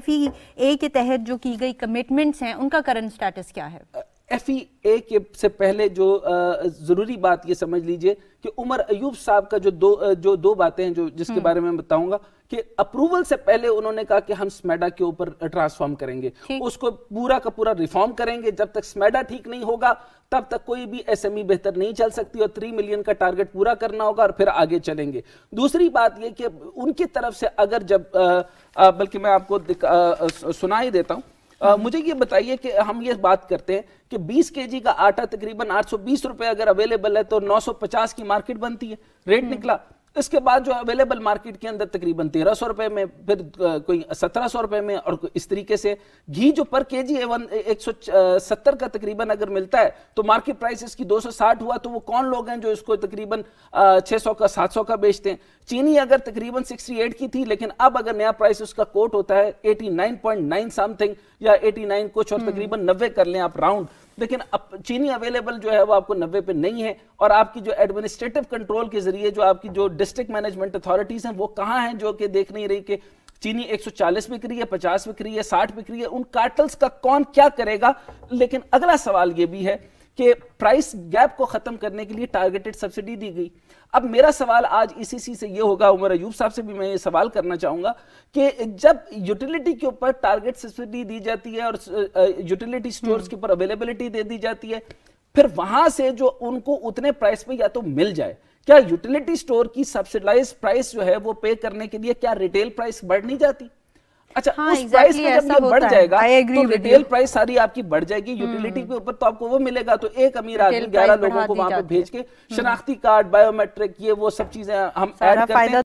FE ए के तहत जो की गई कमिटमेंट्स हैं उनका करंट स्टेटस क्या है एफ ई ए के से पहले जो ज़रूरी बात ये समझ लीजिए कि उमर अयूब साहब का जो दो जो दो बातें हैं जो जिसके हम्म। बारे में बताऊंगा कि अप्रूवल से पहले उन्होंने कहा कि हम स्मेडा के ऊपर ट्रांसफॉर्म करेंगे उसको पूरा का पूरा रिफॉर्म करेंगे जब तक स्मेडा ठीक नहीं होगा तब तक कोई भी एसएमई e बेहतर नहीं चल सकती और थ्री मिलियन का टारगेट पूरा करना होगा और फिर आगे चलेंगे दूसरी बात यह कि उनकी तरफ से अगर जब बल्कि मैं आपको सुना ही देता हूँ आ, मुझे ये बताइए कि हम ये बात करते हैं कि 20 के का आटा तकरीबन 820 रुपए अगर अवेलेबल है तो 950 की मार्केट बनती है रेट हम्म। निकला इसके बाद जो अवेलेबल मार्केट के अंदर तकरीबन तेरह सौ रुपए में फिर कोई सत्रह सौ रुपए में और इस तरीके से घी जो पर के जी एक सौ सत्तर का तकरीबन अगर मिलता है तो मार्केट प्राइस इसकी दो सौ साठ हुआ तो वो कौन लोग हैं जो इसको तकरीबन छह सौ का सात सौ का बेचते हैं चीनी अगर तकरीबन सिक्सटी एट की थी लेकिन अब अगर नया प्राइस उसका कोट होता है eighty nine point nine something या 89 कुछ और हम्म। तकरीबन 90 कर लें आप राउंड लेकिन चीनी अवेलेबल जो है वो आपको नब्बे पे नहीं है और आपकी जो एडमिनिस्ट्रेटिव कंट्रोल के जरिए जो आपकी जो डिस्ट्रिक्ट मैनेजमेंट अथॉरिटीज हैं वो कहाँ हैं जो कि देख नहीं रही कि चीनी 140 बिक्री है 50 बिक्री है 60 बिक्री है उन कार्टल्स का कौन क्या करेगा लेकिन अगला सवाल ये भी है कि प्राइस गैप को खत्म करने के लिए टारगेटेड सब्सिडी दी गई अब मेरा सवाल आज ईसीसी e से ये होगा उमर अयूब साहब से भी मैं ये सवाल करना चाहूंगा कि जब यूटिलिटी के ऊपर टारगेट सब्सिडी दी जाती है और यूटिलिटी स्टोर्स हम्म। के ऊपर अवेलेबिलिटी दे दी जाती है फिर वहां से जो उनको उतने प्राइस पे या तो मिल जाए क्या यूटिलिटी स्टोर की सब्सिडाइज प्राइस जो है वो पे करने के लिए क्या रिटेल प्राइस बढ़ नहीं जाती अच्छा हाँ, उस प्राइस exactly पे जब ये बढ़ जाएगा तो रिटेल प्राइस सारी आपकी बढ़ जाएगी यूटिलिटी हम्म। के ऊपर तो आपको वो मिलेगा तो एक अमीर आदमी ग्यारह लोगों को वहां पे भेज के हम्म। शनाख्ती कार्ड बायोमेट्रिक ये वो सब चीजें हम ऐड करते हैं